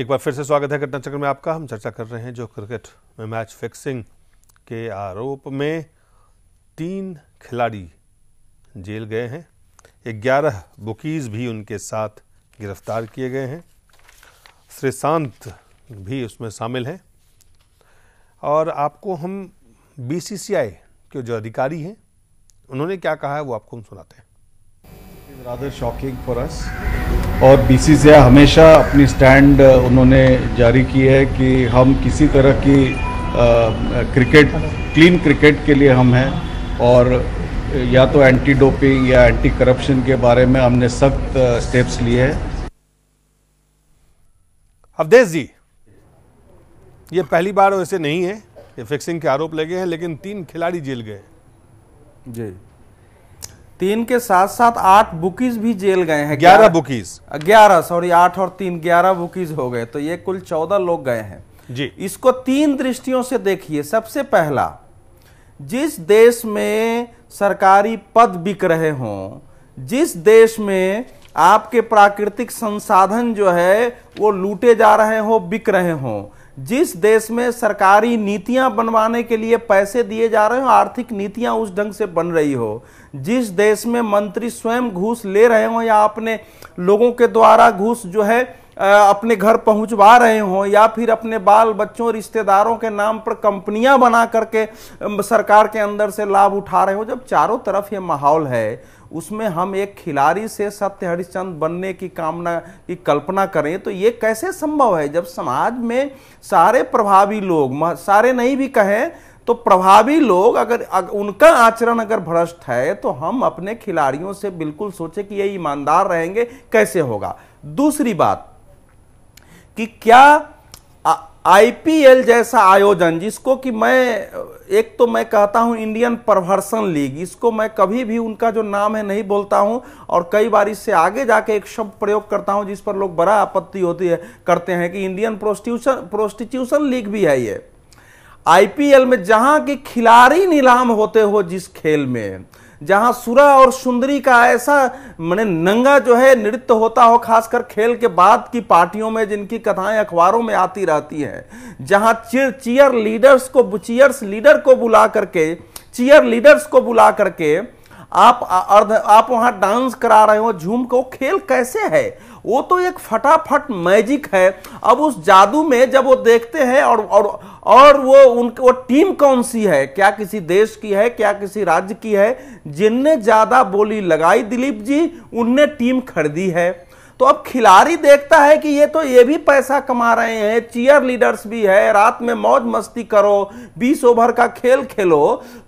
एक बार फिर से स्वागत है घटना चक्र में आपका हम चर्चा कर रहे हैं जो क्रिकेट में मैच फिक्सिंग के आरोप में तीन खिलाड़ी जेल गए हैं ग्यारह बुकीज़ भी उनके साथ गिरफ्तार किए गए हैं श्रीशांत भी उसमें शामिल हैं और आपको हम बीसीसीआई के जो अधिकारी हैं उन्होंने क्या कहा है वो आपको हम सुनाते हैं और बी हमेशा अपनी स्टैंड उन्होंने जारी की है कि हम किसी तरह की आ, क्रिकेट क्लीन क्रिकेट के लिए हम हैं और या तो एंटी डोपिंग या एंटी करप्शन के बारे में हमने सख्त स्टेप्स लिए हैं अवधेश जी ये पहली बार वैसे नहीं है ये फिक्सिंग के आरोप लगे हैं लेकिन तीन खिलाड़ी जेल गए जी तीन के साथ साथ आठ बुकीज भी जेल गए हैं ग्यारह बुकीज ग्यारह सॉरी आठ और तीन ग्यारह बुकीज हो गए तो ये कुल चौदह लोग गए हैं जी इसको तीन दृष्टियों से देखिए सबसे पहला जिस देश में सरकारी पद बिक रहे हों जिस देश में आपके प्राकृतिक संसाधन जो है वो लूटे जा रहे हो बिक रहे हों जिस देश में सरकारी नीतियां बनवाने के लिए पैसे दिए जा रहे हो आर्थिक नीतियां उस ढंग से बन रही हो जिस देश में मंत्री स्वयं घूस ले रहे हो या अपने लोगों के द्वारा घूस जो है अपने घर पहुंचवा रहे हों या फिर अपने बाल बच्चों रिश्तेदारों के नाम पर कंपनियां बना करके सरकार के अंदर से लाभ उठा रहे हो जब चारों तरफ ये माहौल है उसमें हम एक खिलाड़ी से सत्य हरिश्चंद बनने की कामना की कल्पना करें तो ये कैसे संभव है जब समाज में सारे प्रभावी लोग सारे नहीं भी कहें तो प्रभावी लोग अगर अगर उनका आचरण अगर भ्रष्ट है तो हम अपने खिलाड़ियों से बिल्कुल सोचे कि ये ईमानदार रहेंगे कैसे होगा दूसरी बात कि क्या आईपीएल जैसा आयोजन जिसको कि मैं एक तो मैं कहता हूं इंडियन परवर्सन लीग इसको मैं कभी भी उनका जो नाम है नहीं बोलता हूं और कई बार इससे आगे जाके एक शब्द प्रयोग करता हूं जिस पर लोग बड़ा आपत्ति होती है करते हैं कि इंडियन प्रोस्टिट्यूशन प्रोस्टिट्यूशन लीग भी है ये आईपीएल में जहां के खिलाड़ी नीलाम होते हो जिस खेल में जहां सुरा और सुंदरी का ऐसा मैंने नंगा जो है नृत्य होता हो खासकर खेल के बाद की पार्टियों में जिनकी कथाएं अखबारों में आती रहती हैं जहां चीर चीयर लीडर्स को चीयर्स लीडर को बुला करके चीयर लीडर्स को बुला करके आप अर्ध आप वहां डांस करा रहे हो झूम को खेल कैसे है वो तो एक फटाफट मैजिक है अब उस जादू में जब वो देखते हैं और और और वो उन वो टीम कौन सी है क्या किसी देश की है क्या किसी राज्य की है जिनने ज़्यादा बोली लगाई दिलीप जी उनने टीम खरीदी है तो अब खिलाड़ी देखता है कि ये तो ये भी पैसा कमा रहे हैं चीयर लीडर्स भी है रात में मौज मस्ती करो 20 ओवर का खेल खेलो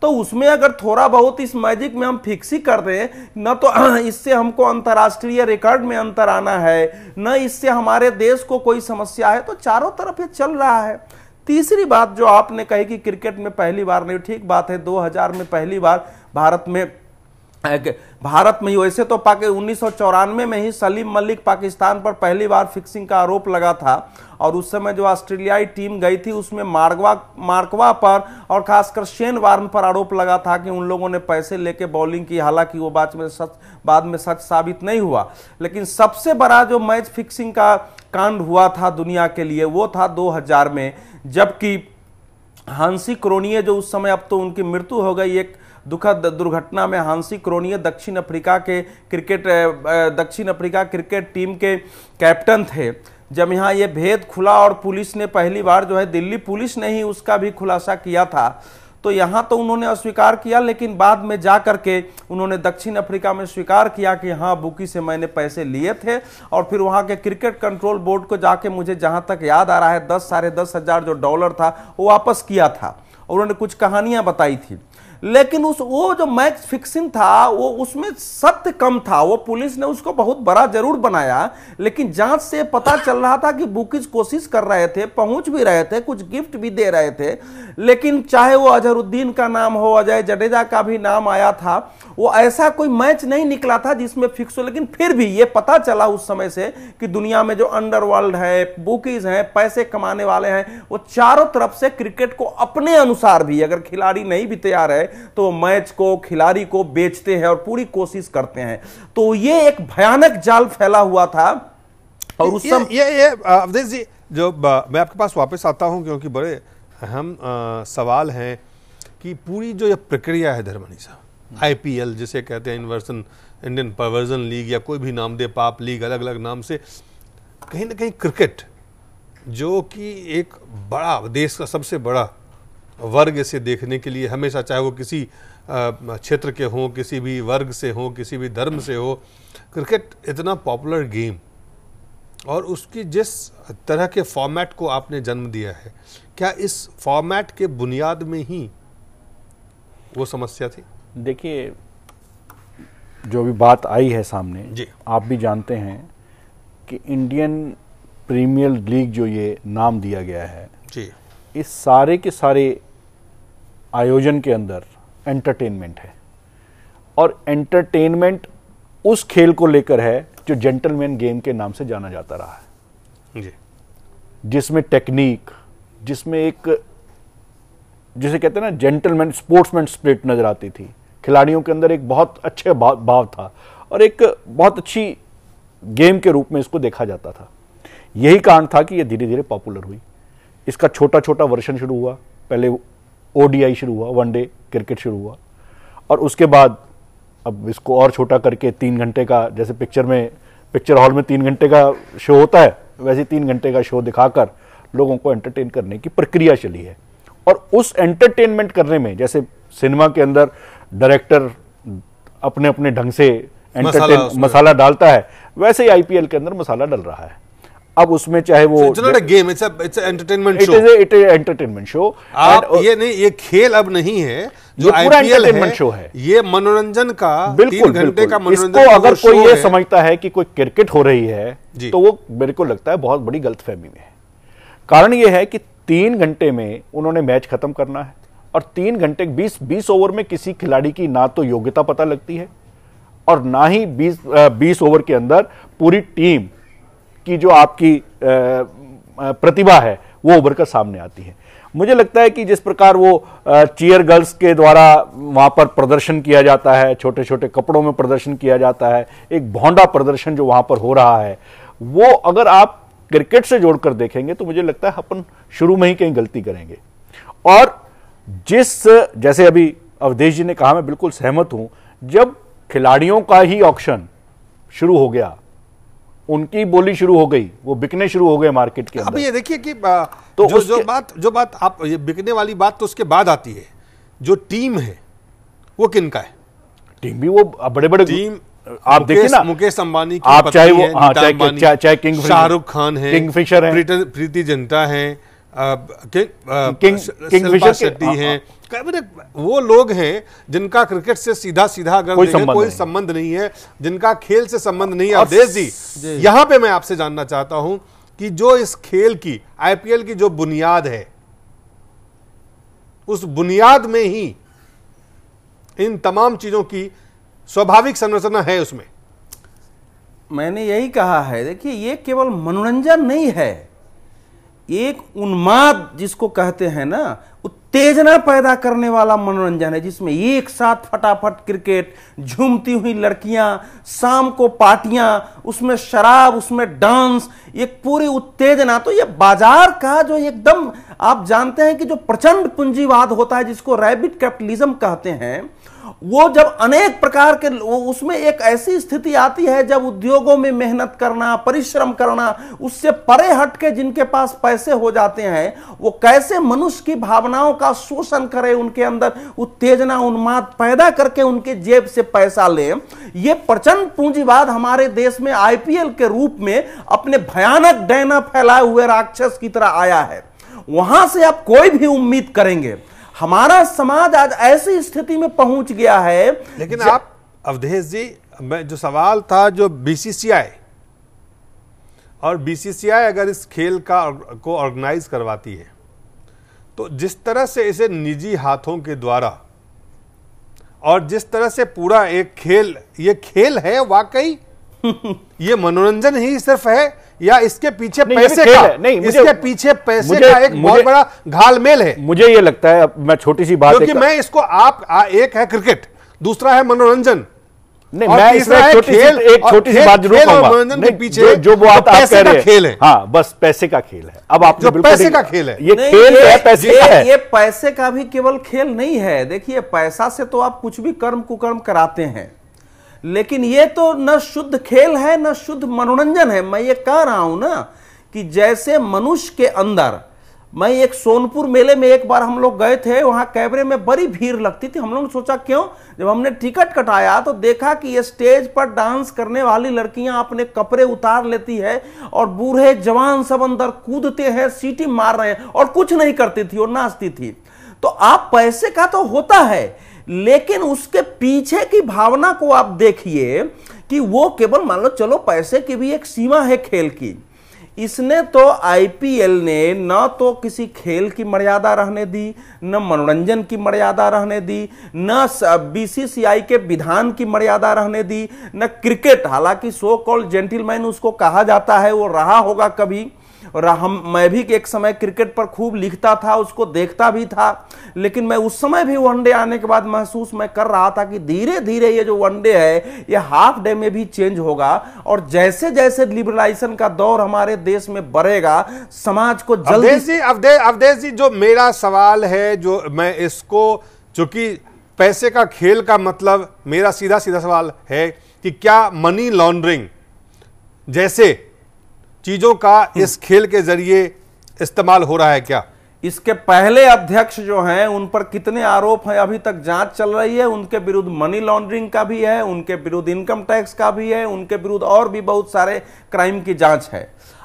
तो उसमें अगर थोड़ा बहुत इस मैजिक में हम फिक्स ही कर दें न तो इससे हमको अंतर्राष्ट्रीय रिकॉर्ड में अंतर आना है न इससे हमारे देश को कोई समस्या है तो चारों तरफ ये चल रहा है तीसरी बात जो आपने कही कि क्रिकेट में पहली बार नहीं ठीक बात है 2000 में पहली बार भारत में भारत में ही वैसे तो पाकि उन्नीस में ही सलीम मलिक पाकिस्तान पर पहली बार फिक्सिंग का आरोप लगा था और उस समय जो ऑस्ट्रेलियाई टीम गई थी उसमें मार्गवा मार्कवा पर और खासकर शेन वार्न पर आरोप लगा था कि उन लोगों ने पैसे लेके बॉलिंग की हालांकि वो बाद में सच बाद में सच साबित नहीं हुआ लेकिन सबसे बड़ा जो मैच फिक्सिंग का कांड हुआ था दुनिया के लिए वो था दो में जबकि हंसी क्रोनिए जो उस समय अब तो उनकी मृत्यु हो गई एक दुखद दुर्घटना में हांसी क्रोनिय दक्षिण अफ्रीका के क्रिकेट दक्षिण अफ्रीका क्रिकेट टीम के कैप्टन थे जब यहाँ ये भेद खुला और पुलिस ने पहली बार जो है दिल्ली पुलिस ने ही उसका भी खुलासा किया था तो यहाँ तो उन्होंने अस्वीकार किया लेकिन बाद में जा कर के उन्होंने दक्षिण अफ्रीका में स्वीकार किया कि हाँ बुकी से मैंने पैसे लिए थे और फिर वहाँ के क्रिकेट कंट्रोल बोर्ड को जाके मुझे जहाँ तक याद आ रहा है दस साढ़े दस हज़ार जो डॉलर था वो वापस किया था और उन्होंने कुछ कहानियाँ बताई थी लेकिन उस वो जो मैक्स फिक्सिंग था वो उसमें सत्य कम था वो पुलिस ने उसको बहुत बड़ा जरूर बनाया लेकिन जांच से पता चल रहा था कि बुकिज कोशिश कर रहे थे पहुंच भी रहे थे कुछ गिफ्ट भी दे रहे थे लेकिन चाहे वो अजहरुद्दीन का नाम हो अजय जडेजा का भी नाम आया था वो ऐसा कोई मैच नहीं निकला था जिसमें फिक्स हो लेकिन फिर भी ये पता चला उस समय से कि दुनिया में जो अंडरवर्ल्ड है बुकीज हैं पैसे कमाने वाले हैं वो चारों तरफ से क्रिकेट को अपने अनुसार भी अगर खिलाड़ी नहीं भी तैयार है तो वो मैच को खिलाड़ी को बेचते हैं और पूरी कोशिश करते हैं तो ये एक भयानक जाल फैला हुआ था और उस समय ये ये अवधेश जी जो मैं आपके पास वापस आता हूँ क्योंकि बड़े अहम सवाल हैं कि पूरी जो यह प्रक्रिया है धर्मनी साहब आईपीएल जिसे कहते हैं इन्वर्सन इंडियन परवर्जन लीग या कोई भी नाम दे पाप लीग अलग अलग नाम से कहीं ना कहीं क्रिकेट जो कि एक बड़ा देश का सबसे बड़ा वर्ग इसे देखने के लिए हमेशा चाहे वो किसी क्षेत्र के हों किसी भी वर्ग से हों किसी भी धर्म से हो क्रिकेट इतना पॉपुलर गेम और उसकी जिस तरह के फॉर्मेट को आपने जन्म दिया है क्या इस फॉर्मेट के बुनियाद में ही वो समस्या थी देखिए जो भी बात आई है सामने जी आप भी जानते हैं कि इंडियन प्रीमियर लीग जो ये नाम दिया गया है जी इस सारे के सारे आयोजन के अंदर एंटरटेनमेंट है और एंटरटेनमेंट उस खेल को लेकर है जो जेंटलमैन गेम के नाम से जाना जाता रहा है जी जिसमें टेक्निक जिसमें एक जिसे कहते हैं ना जेंटलमैन स्पोर्ट्समैन स्प्रिट नजर आती थी खिलाड़ियों के अंदर एक बहुत अच्छे भाव, भाव था और एक बहुत अच्छी गेम के रूप में इसको देखा जाता था यही कारण था कि ये धीरे धीरे पॉपुलर हुई इसका छोटा छोटा वर्षन शुरू हुआ पहले ओ शुरू हुआ वनडे क्रिकेट शुरू हुआ और उसके बाद अब इसको और छोटा करके तीन घंटे का जैसे पिक्चर में पिक्चर हॉल में तीन घंटे का शो होता है वैसे तीन घंटे का शो दिखाकर लोगों को एंटरटेन करने की प्रक्रिया चली है और उस एंटरटेनमेंट करने में जैसे सिनेमा के अंदर डायरेक्टर अपने अपने ढंग से एंटरटेन मसाला डालता है वैसे ही आईपीएल के अंदर मसाला डल रहा है अब उसमें चाहे वो game entertainment show it is entertainment show आप uh, ये नहीं ये खेल अब नहीं है जो आईपीएल शो है ये मनोरंजन का बिल्कुल घंटे का मनोरंजन इसको अगर कोई ये समझता है कि कोई क्रिकेट हो रही है तो वो मेरे को लगता है बहुत बड़ी गलतफहमी में है कारण ये है कि तीन घंटे में उन्होंने मैच खत्म करना है और तीन घंटे बीस बीस ओवर में किसी खिलाड़ी की ना तो योग्यता पता लगती है और ना ही बीस बीस ओवर के अंदर पूरी टीम की जो आपकी प्रतिभा है वो उभर कर सामने आती है मुझे लगता है कि जिस प्रकार वो चीयर गर्ल्स के द्वारा वहाँ पर प्रदर्शन किया जाता है छोटे छोटे कपड़ों में प्रदर्शन किया जाता है एक भोंडा प्रदर्शन जो वहाँ पर हो रहा है वो अगर आप क्रिकेट से जोड़कर देखेंगे तो मुझे लगता है अपन शुरू में ही कहीं गलती करेंगे और जिस जैसे अभी अवधेश जी ने कहा मैं बिल्कुल सहमत हूं जब खिलाड़ियों का ही ऑप्शन शुरू हो गया उनकी बोली शुरू हो गई वो बिकने शुरू हो गए मार्केट के अब ये देखिए कि आ, तो जो, जो बात जो बात आप ये बिकने वाली बात तो उसके बाद आती है जो टीम है वो किन का है टीम भी वो बड़े बड़े टीम आप देखिए ना मुकेश अंबानी आप चाहे वो हाँ, चाहे किंग शाहरुख खान है किंग फिशर है प्रीति जनता है शिल्पा शेट्टी हाँ, हैं हाँ। मतलब वो लोग हैं जिनका क्रिकेट से सीधा सीधा अगर कोई संबंध, कोई संबंध नहीं है जिनका खेल से संबंध नहीं है देश जी यहाँ पे मैं आपसे जानना चाहता हूं कि जो इस खेल की आईपीएल की जो बुनियाद है उस बुनियाद में ही इन तमाम चीजों की स्वाभाविक संरचना है उसमें मैंने यही कहा है देखिए ये केवल मनोरंजन नहीं है एक उन्माद जिसको कहते हैं ना उत्तेजना पैदा करने वाला मनोरंजन है जिसमें एक साथ फटाफट क्रिकेट झूमती हुई लड़कियां शाम को पार्टियां उसमें शराब उसमें डांस एक पूरी उत्तेजना तो ये बाजार का जो एकदम आप जानते हैं कि जो प्रचंड पूंजीवाद होता है जिसको रैबिट कैपिटलिज्म कहते हैं वो जब अनेक प्रकार के उसमें एक ऐसी स्थिति आती है जब उद्योगों में मेहनत करना परिश्रम करना उससे परे हट के जिनके पास पैसे हो जाते हैं वो कैसे मनुष्य की भावनाओं का शोषण करें उनके अंदर उत्तेजना उन्माद पैदा करके उनके जेब से पैसा ले ये प्रचंड पूंजीवाद हमारे देश में आईपीएल के रूप में अपने भयानक डैना फैलाए हुए राक्षस की तरह आया है वहां से आप कोई भी उम्मीद करेंगे हमारा समाज आज ऐसी स्थिति में पहुंच गया है लेकिन आप अवधेश जी मैं जो सवाल था जो बीसीसीआई और बीसीसीआई अगर इस खेल का को ऑर्गेनाइज करवाती है तो जिस तरह से इसे निजी हाथों के द्वारा और जिस तरह से पूरा एक खेल ये खेल है वाकई ये मनोरंजन ही सिर्फ है या इसके पीछे पैसे का नहीं इसके पीछे पैसे का एक बहुत बड़ा घालमेल है मुझे ये लगता है मैं छोटी सी बात क्योंकि मैं इसको आप एक है क्रिकेट दूसरा है मनोरंजन नहीं मैं इसमें छोटी सी एक छोटी सी बात जरूर कहूंगा पीछे जो, जो वो तो आप कह रहे हैं खेल है हाँ बस पैसे का खेल है अब आप जो पैसे का खेल है ये खेल है पैसे का है ये पैसे का भी केवल खेल नहीं है देखिए पैसा से तो आप कुछ भी कर्म कुकर्म कराते हैं लेकिन ये तो न शुद्ध खेल है न शुद्ध मनोरंजन है मैं ये कह रहा हूं ना कि जैसे मनुष्य के अंदर मैं एक सोनपुर मेले में एक बार हम लोग गए थे वहां कैमरे में बड़ी भीड़ लगती थी हम लोग ने सोचा क्यों जब हमने टिकट कटाया तो देखा कि ये स्टेज पर डांस करने वाली लड़कियां अपने कपड़े उतार लेती है और बूढ़े जवान सब अंदर कूदते हैं सीटी मार रहे हैं और कुछ नहीं करती थी और नाचती थी तो आप पैसे का तो होता है लेकिन उसके पीछे की भावना को आप देखिए कि वो केवल मान लो चलो पैसे की भी एक सीमा है खेल की इसने तो आईपीएल ने न तो किसी खेल की मर्यादा रहने दी न मनोरंजन की मर्यादा रहने दी न बीसीसीआई के विधान की मर्यादा रहने दी न क्रिकेट हालांकि सो कॉल्ड जेंटिलमैन उसको कहा जाता है वो रहा होगा कभी और हम मैं भी एक समय क्रिकेट पर खूब लिखता था उसको देखता भी था लेकिन मैं उस समय भी वनडे आने के बाद महसूस मैं कर रहा था कि धीरे धीरे ये जो वनडे है ये हाफ डे में भी चेंज होगा और जैसे जैसे लिबरलाइजेशन का दौर हमारे देश में बढ़ेगा समाज को जल्दी अवधेश अवधेश जी जो मेरा सवाल है जो मैं इसको चूंकि पैसे का खेल का मतलब मेरा सीधा सीधा सवाल है कि क्या मनी लॉन्ड्रिंग जैसे चीज़ों का हम्म। इस खेल के जरिए इस्तेमाल हो रहा है क्या इसके पहले अध्यक्ष जो हैं उन पर कितने आरोप हैं अभी तक जांच चल रही है उनके विरुद्ध मनी लॉन्ड्रिंग का भी है उनके विरुद्ध इनकम टैक्स का भी है उनके विरुद्ध और भी बहुत सारे क्राइम की जांच है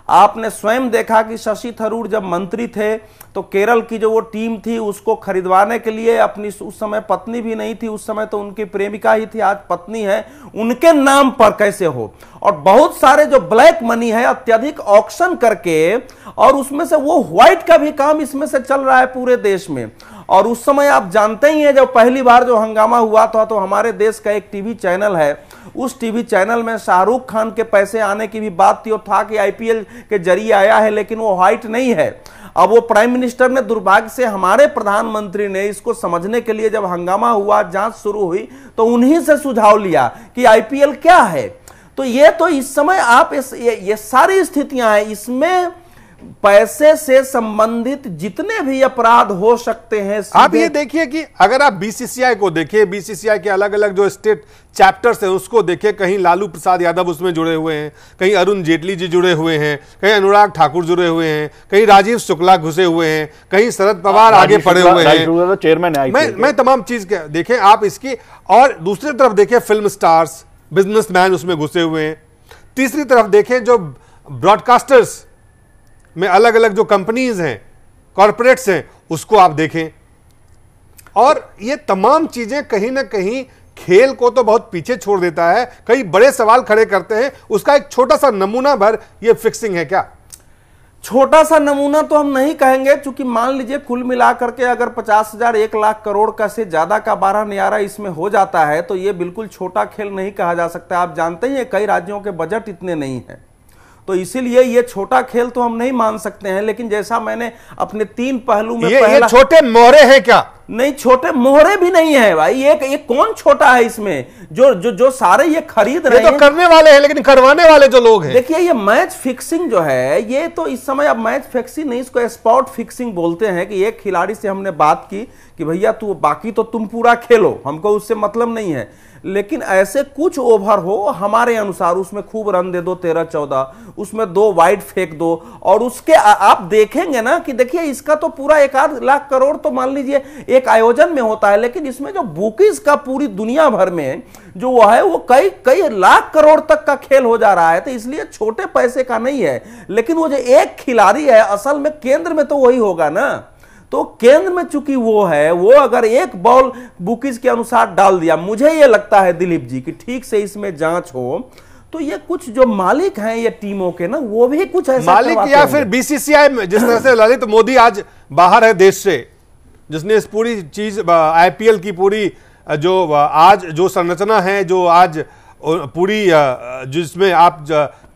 आपने स्वयं देखा कि शशि थरूर जब मंत्री थे तो केरल की जो वो टीम थी उसको खरीदवाने के लिए अपनी उस समय पत्नी भी नहीं थी उस समय तो उनकी प्रेमिका ही थी आज पत्नी है उनके नाम पर कैसे हो और बहुत सारे जो ब्लैक मनी है अत्यधिक ऑक्शन करके और उसमें से वो व्हाइट का भी काम इसमें से चल रहा है पूरे देश में और उस समय आप जानते ही हैं जब पहली बार जो हंगामा हुआ था तो हमारे देश का एक टीवी चैनल है उस टीवी चैनल में शाहरुख खान के पैसे आने की भी बात थी और था कि आईपीएल के जरिए आया है लेकिन वो हाइट नहीं है अब वो प्राइम मिनिस्टर ने दुर्भाग्य से हमारे प्रधानमंत्री ने इसको समझने के लिए जब हंगामा हुआ जांच शुरू हुई तो उन्हीं से सुझाव लिया कि आईपीएल क्या है तो ये तो इस समय आप इस, ये, ये सारी स्थितियां हैं इसमें पैसे से संबंधित जितने भी अपराध हो सकते हैं आप ये देखिए कि अगर आप बीसीसीआई को देखिए बीसीसीआई के अलग अलग जो स्टेट चैप्टर्स है उसको देखिए कहीं लालू प्रसाद यादव उसमें जुड़े हुए हैं कहीं अरुण जेटली जी जुड़े हुए हैं कहीं अनुराग ठाकुर जुड़े हुए हैं कहीं राजीव शुक्ला घुसे हुए हैं कहीं शरद पवार आगे पड़े हुए हैं चेयरमैन तो मैं मैं तमाम चीज देखें आप इसकी और दूसरी तरफ देखे फिल्म स्टार्स बिजनेसमैन उसमें घुसे हुए हैं तीसरी तरफ देखें जो ब्रॉडकास्टर्स में अलग अलग जो कंपनीज हैं कॉरपोरेट्स हैं उसको आप देखें और ये तमाम चीज़ें कहीं ना कहीं खेल को तो बहुत पीछे छोड़ देता है कई बड़े सवाल खड़े करते हैं उसका एक छोटा सा नमूना भर ये फिक्सिंग है क्या छोटा सा नमूना तो हम नहीं कहेंगे क्योंकि मान लीजिए कुल मिला करके अगर पचास हजार एक लाख करोड़ का से ज्यादा का बारह न्यारा इसमें हो जाता है तो ये बिल्कुल छोटा खेल नहीं कहा जा सकता आप जानते ही कई राज्यों के बजट इतने नहीं है तो इसीलिए ये छोटा खेल तो हम नहीं मान सकते हैं लेकिन जैसा मैंने अपने तीन पहलू में ये, पहला... ये छोटे मोहरे हैं क्या नहीं छोटे मोहरे भी नहीं है भाई ये ये कौन छोटा है इसमें जो जो जो सारे ये खरीद रहे ये तो करने वाले हैं लेकिन करवाने वाले जो लोग हैं देखिए ये मैच फिक्सिंग जो है ये तो इस समय अब मैच फिक्सिंग नहीं इसको स्पॉट फिक्सिंग बोलते हैं कि एक खिलाड़ी से हमने बात की कि भैया तू बाकी तो तुम पूरा खेलो हमको उससे मतलब नहीं है लेकिन ऐसे कुछ ओवर हो हमारे अनुसार उसमें खूब रन दे दो तेरह चौदह उसमें दो वाइड फेंक दो और उसके आ, आप देखेंगे ना कि देखिए इसका तो पूरा एक आध लाख करोड़ तो मान लीजिए एक आयोजन में होता है लेकिन इसमें जो बुकिस का पूरी दुनिया भर में जो वो है वो कई कई लाख करोड़ तक का खेल हो जा रहा है तो इसलिए छोटे पैसे का नहीं है लेकिन वो जो एक खिलाड़ी है असल में केंद्र में तो वही होगा ना तो केंद्र में चूंकि वो है वो अगर एक बॉल बुकिज के अनुसार डाल दिया मुझे ये लगता है दिलीप जी कि ठीक से इसमें जांच हो तो ये कुछ जो मालिक हैं ये टीमों के ना वो भी कुछ ऐसा मालिक या फिर बीसीसीआई में जिस तरह से ललित मोदी आज बाहर है देश से जिसने इस पूरी चीज आईपीएल की पूरी जो आज जो संरचना है जो आज पूरी जिसमें आप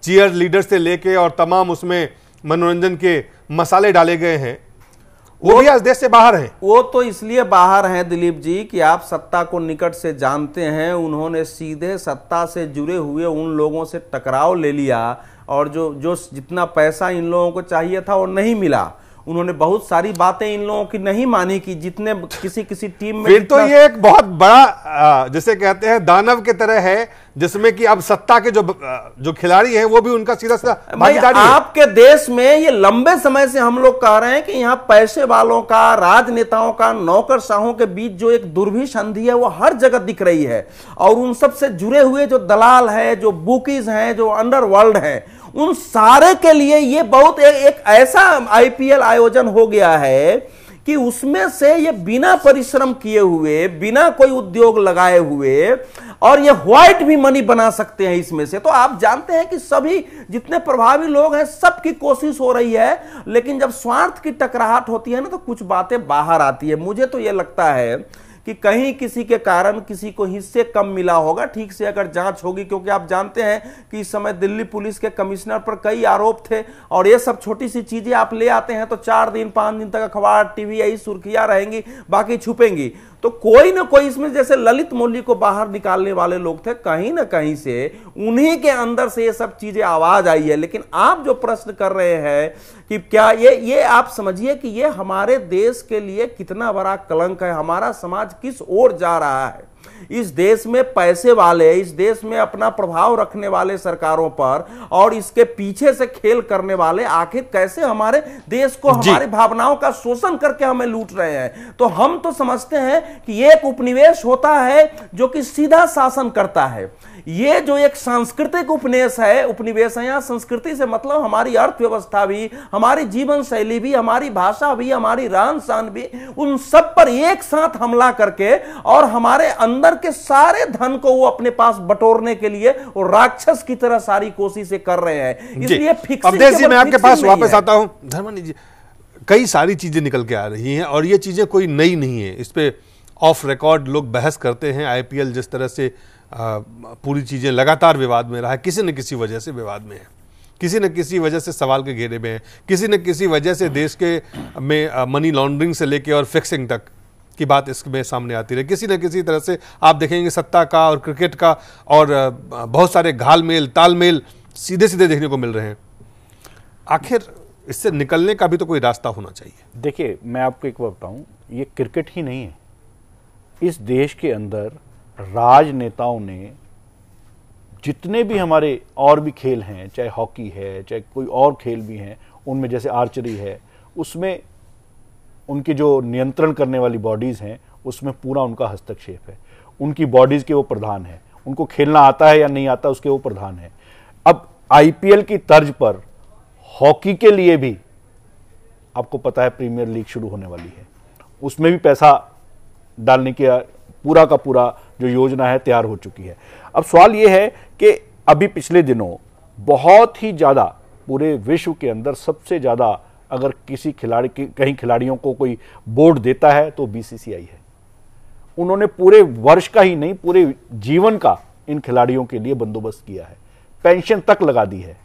चीयर लीडर से लेके और तमाम उसमें मनोरंजन के मसाले डाले गए हैं वो, भी आज देश से बाहर है वो तो इसलिए बाहर हैं दिलीप जी कि आप सत्ता को निकट से जानते हैं उन्होंने सीधे सत्ता से जुड़े हुए उन लोगों से टकराव ले लिया और जो जो जितना पैसा इन लोगों को चाहिए था वो नहीं मिला उन्होंने बहुत सारी बातें इन लोगों की नहीं मानी कि जितने किसी किसी टीम में फिर तो ये एक बहुत बड़ा जिसे कहते हैं दानव के तरह है जिसमें कि अब सत्ता के जो जो खिलाड़ी हैं वो भी उनका सीधा सीधा भाई आपके देश में ये लंबे समय से हम लोग कह रहे हैं कि यहाँ पैसे वालों का राजनेताओं का नौकरशाहों के बीच जो एक दुर्भी संधि है वो हर जगह दिख रही है और उन सबसे जुड़े हुए जो दलाल है जो बुकीज हैं जो अंडरवर्ल्ड हैं उन सारे के लिए ये बहुत ए, एक ऐसा आईपीएल आयोजन हो गया है कि उसमें से ये बिना परिश्रम किए हुए बिना कोई उद्योग लगाए हुए और ये व्हाइट भी मनी बना सकते हैं इसमें से तो आप जानते हैं कि सभी जितने प्रभावी लोग हैं सबकी कोशिश हो रही है लेकिन जब स्वार्थ की टकराहट होती है ना तो कुछ बातें बाहर आती है मुझे तो ये लगता है कि कहीं किसी के कारण किसी को हिस्से कम मिला होगा ठीक से अगर जांच होगी क्योंकि आप जानते हैं कि इस समय दिल्ली पुलिस के कमिश्नर पर कई आरोप थे और ये सब छोटी सी चीजें आप ले आते हैं तो चार दिन पांच दिन तक अखबार टीवी यही सुर्खियां रहेंगी बाकी छुपेंगी तो कोई ना कोई इसमें जैसे ललित मौली को बाहर निकालने वाले लोग थे कहीं ना कहीं से उन्हीं के अंदर से ये सब चीजें आवाज आई है लेकिन आप जो प्रश्न कर रहे हैं कि क्या ये ये आप समझिए कि ये हमारे देश के लिए कितना बड़ा कलंक है हमारा समाज किस ओर जा रहा है इस देश में पैसे वाले इस देश में अपना प्रभाव रखने वाले सरकारों पर और इसके पीछे से खेल करने वाले आखिर कैसे हमारे देश को हमारी भावनाओं का शोषण करके हमें लूट रहे हैं तो हम तो समझते हैं कि एक उपनिवेश होता है जो कि सीधा शासन करता है ये जो एक सांस्कृतिक उपनिवेश है उपनिवेश है संस्कृति से मतलब हमारी अर्थव्यवस्था भी हमारी जीवन शैली भी हमारी भाषा भी हमारी रहन सहन भी उन सब पर एक साथ हमला करके और हमारे अंदर के सारे धन को वो अपने पास बटोरने के लिए राक्षस की तरह सारी कोशिशें कर रहे हैं इसलिए फिक्स मैं आपके पास वापस आता हूं धर्मानी जी कई सारी चीजें निकल के आ रही हैं और ये चीजें कोई नई नहीं है इस पर ऑफ रिकॉर्ड लोग बहस करते हैं आईपीएल जिस तरह से पूरी चीज़ें लगातार विवाद में रहा है किसी न किसी वजह से विवाद में है किसी न किसी वजह से सवाल के घेरे में है किसी न किसी वजह से देश के में मनी लॉन्ड्रिंग से लेके और फिक्सिंग तक की बात इसमें सामने आती रही किसी न किसी तरह से आप देखेंगे सत्ता का और क्रिकेट का और बहुत सारे घाल मेल तालमेल सीधे सीधे देखने को मिल रहे हैं आखिर इससे निकलने का भी तो कोई रास्ता होना चाहिए देखिए मैं आपको एक बार बताऊँ ये क्रिकेट ही नहीं है इस देश के अंदर राजनेताओं ने जितने भी हमारे और भी खेल हैं चाहे हॉकी है चाहे कोई और खेल भी हैं उनमें जैसे आर्चरी है उसमें उनकी जो नियंत्रण करने वाली बॉडीज़ हैं उसमें पूरा उनका हस्तक्षेप है उनकी बॉडीज़ के वो प्रधान है उनको खेलना आता है या नहीं आता उसके वो प्रधान है अब आईपीएल की तर्ज पर हॉकी के लिए भी आपको पता है प्रीमियर लीग शुरू होने वाली है उसमें भी पैसा डालने की पूरा का पूरा जो योजना है तैयार हो चुकी है अब सवाल ये है कि अभी पिछले दिनों बहुत ही ज़्यादा पूरे विश्व के अंदर सबसे ज़्यादा अगर किसी खिलाड़ी कहीं खिलाड़ियों को कोई बोर्ड देता है तो बीसीसीआई है उन्होंने पूरे वर्ष का ही नहीं पूरे जीवन का इन खिलाड़ियों के लिए बंदोबस्त किया है पेंशन तक लगा दी है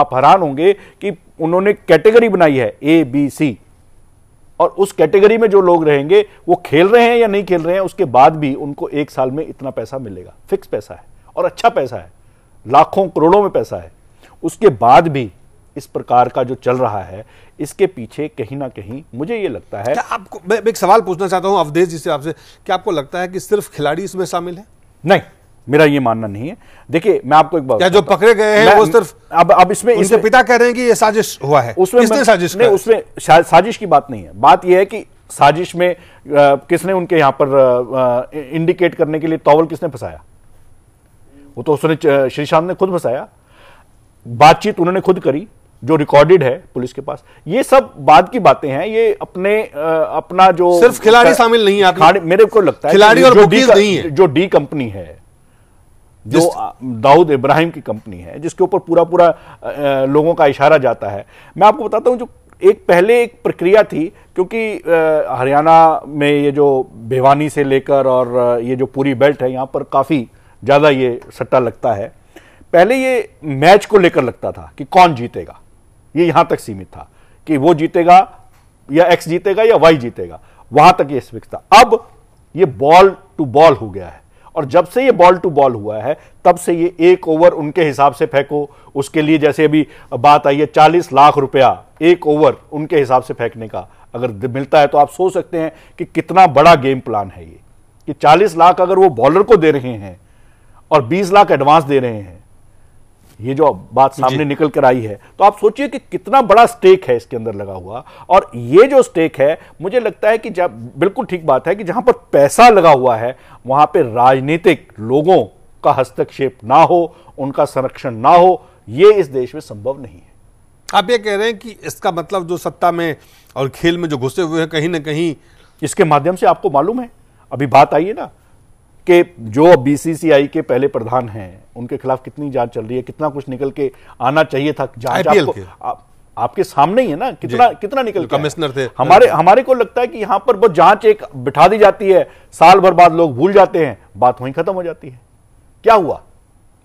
आप हैरान होंगे कि उन्होंने कैटेगरी बनाई है ए बी सी और उस कैटेगरी में जो लोग रहेंगे वो खेल रहे हैं या नहीं खेल रहे हैं उसके बाद भी उनको एक साल में इतना पैसा मिलेगा फिक्स पैसा है और अच्छा पैसा है लाखों करोड़ों में पैसा है उसके बाद भी इस प्रकार का जो चल रहा है इसके पीछे कहीं ना कहीं मुझे ये लगता है आपको मैं एक सवाल पूछना चाहता हूं अवधेश जी से आपसे क्या आपको लगता है कि सिर्फ खिलाड़ी इसमें शामिल है नहीं मेरा ये मानना नहीं है देखिए मैं आपको एक बात क्या जो पकड़े गए हैं वो सिर्फ अब अब इसमें इसके पिता कह रहे हैं कि ये साजिश हुआ है उसमें किसने साजिश नहीं उसमें साजिश की बात नहीं है बात यह है कि साजिश में आ, किसने उनके यहां पर आ, इंडिकेट करने के लिए तौवल किसने फंसाया वो तो उसने श्री शांत ने खुद फंसाया बातचीत उन्होंने खुद करी जो रिकॉर्डेड है पुलिस के पास ये सब बाद की बातें हैं ये अपने अपना जो सिर्फ खिलाड़ी शामिल नहीं है मेरे को लगता है खिलाड़ी और जो डी कंपनी है जो दाऊद इब्राहिम की कंपनी है जिसके ऊपर पूरा पूरा लोगों का इशारा जाता है मैं आपको बताता हूँ जो एक पहले एक प्रक्रिया थी क्योंकि हरियाणा में ये जो भिवानी से लेकर और ये जो पूरी बेल्ट है यहाँ पर काफ़ी ज़्यादा ये सट्टा लगता है पहले ये मैच को लेकर लगता था कि कौन जीतेगा ये यहाँ तक सीमित था कि वो जीतेगा या एक्स जीतेगा या वाई जीतेगा वहाँ तक ये फिक्स था अब ये बॉल टू बॉल हो गया है और जब से ये बॉल टू बॉल हुआ है तब से ये एक ओवर उनके हिसाब से फेंको उसके लिए जैसे अभी बात आई है चालीस लाख रुपया एक ओवर उनके हिसाब से फेंकने का अगर मिलता है तो आप सोच सकते हैं कि कितना बड़ा गेम प्लान है ये कि चालीस लाख अगर वो बॉलर को दे रहे हैं और बीस लाख एडवांस दे रहे हैं ये जो बात सामने निकल कर आई है तो आप सोचिए कि कितना बड़ा स्टेक है इसके अंदर लगा हुआ और ये जो स्टेक है मुझे लगता है कि जब बिल्कुल ठीक बात है कि जहां पर पैसा लगा हुआ है वहां पर राजनीतिक लोगों का हस्तक्षेप ना हो उनका संरक्षण ना हो ये इस देश में संभव नहीं है आप ये कह रहे हैं कि इसका मतलब जो सत्ता में और खेल में जो घुसे हुए हैं कहीं ना कहीं इसके माध्यम से आपको मालूम है अभी बात आई है ना कि जो बीसीसीआई के पहले प्रधान हैं उनके खिलाफ कितनी जांच चल रही है कितना कुछ निकल के आना चाहिए था जांच आपको आप, आपके सामने ही है ना कितना कितना निकल कमिश्नर थे हमारे हाँ। हमारे को लगता है कि यहां पर वो जांच एक बिठा दी जाती है साल भर बाद लोग भूल जाते हैं बात वहीं खत्म हो जाती है क्या हुआ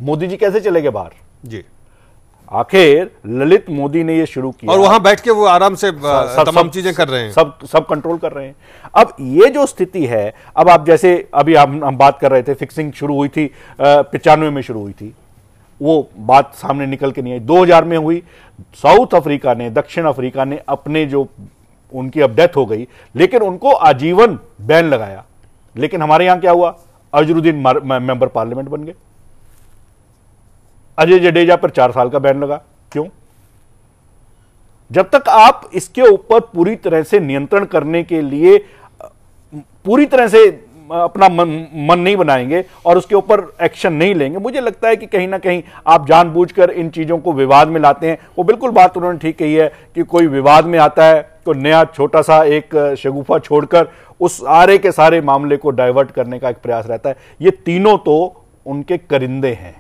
मोदी जी कैसे चले गए बाहर जी आखिर ललित मोदी ने ये शुरू किया और वहां बैठ के वो आराम से तमाम चीजें कर रहे हैं सब सब कंट्रोल कर रहे हैं अब ये जो स्थिति है अब आप जैसे अभी हम हम बात कर रहे थे फिक्सिंग शुरू हुई थी पिचानवे में शुरू हुई थी वो बात सामने निकल के नहीं आई 2000 में हुई साउथ अफ्रीका ने दक्षिण अफ्रीका ने अपने जो उनकी अब डेथ हो गई लेकिन उनको आजीवन बैन लगाया लेकिन हमारे यहां क्या हुआ अजरुद्दीन मेंबर पार्लियामेंट बन गए अजय जडेजा पर चार साल का बैन लगा क्यों जब तक आप इसके ऊपर पूरी तरह से नियंत्रण करने के लिए पूरी तरह से अपना मन मन नहीं बनाएंगे और उसके ऊपर एक्शन नहीं लेंगे मुझे लगता है कि कहीं ना कहीं आप जानबूझकर इन चीज़ों को विवाद में लाते हैं वो बिल्कुल बात उन्होंने ठीक कही है कि कोई विवाद में आता है तो नया छोटा सा एक शगुफा छोड़कर उस सारे के सारे मामले को डाइवर्ट करने का एक प्रयास रहता है ये तीनों तो उनके करिंदे हैं